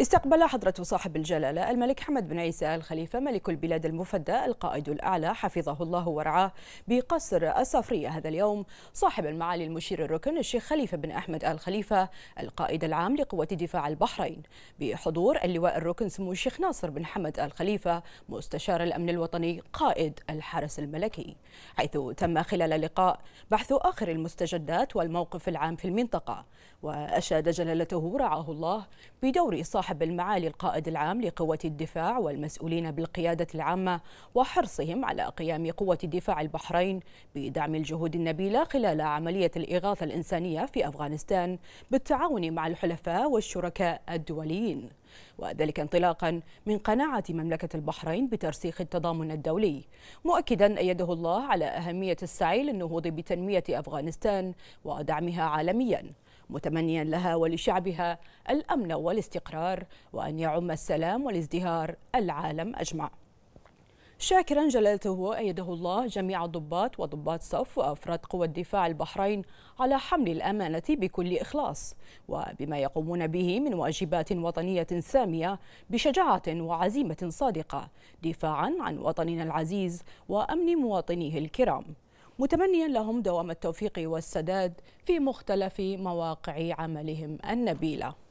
استقبل حضرة صاحب الجلالة الملك حمد بن عيسى الخليفة ملك البلاد المفدى القائد الأعلى حفظه الله ورعاه بقصر الصفرية هذا اليوم صاحب المعالي المشير الركن الشيخ خليفة بن أحمد آل خليفة القائد العام لقوة دفاع البحرين بحضور اللواء الركن سمو الشيخ ناصر بن حمد آل خليفة مستشار الأمن الوطني قائد الحرس الملكي حيث تم خلال اللقاء بحث آخر المستجدات والموقف العام في المنطقة وأشاد جلالته رعاه الله بدور صاحب صاحب المعالي القائد العام لقوة الدفاع والمسؤولين بالقيادة العامة وحرصهم على قيام قوة دفاع البحرين بدعم الجهود النبيلة خلال عملية الإغاثة الإنسانية في أفغانستان بالتعاون مع الحلفاء والشركاء الدوليين وذلك انطلاقا من قناعة مملكة البحرين بترسيخ التضامن الدولي مؤكدا أيده الله على أهمية السعي للنهوض بتنمية أفغانستان ودعمها عالميا متمنيا لها ولشعبها الامن والاستقرار وان يعم السلام والازدهار العالم اجمع شاكرا جلالته أيده الله جميع الضباط وضباط صف وأفراد قوى الدفاع البحرين على حمل الأمانة بكل إخلاص وبما يقومون به من واجبات وطنية سامية بشجاعة وعزيمة صادقة دفاعا عن وطننا العزيز وأمن مواطنيه الكرام متمنيا لهم دوام التوفيق والسداد في مختلف مواقع عملهم النبيله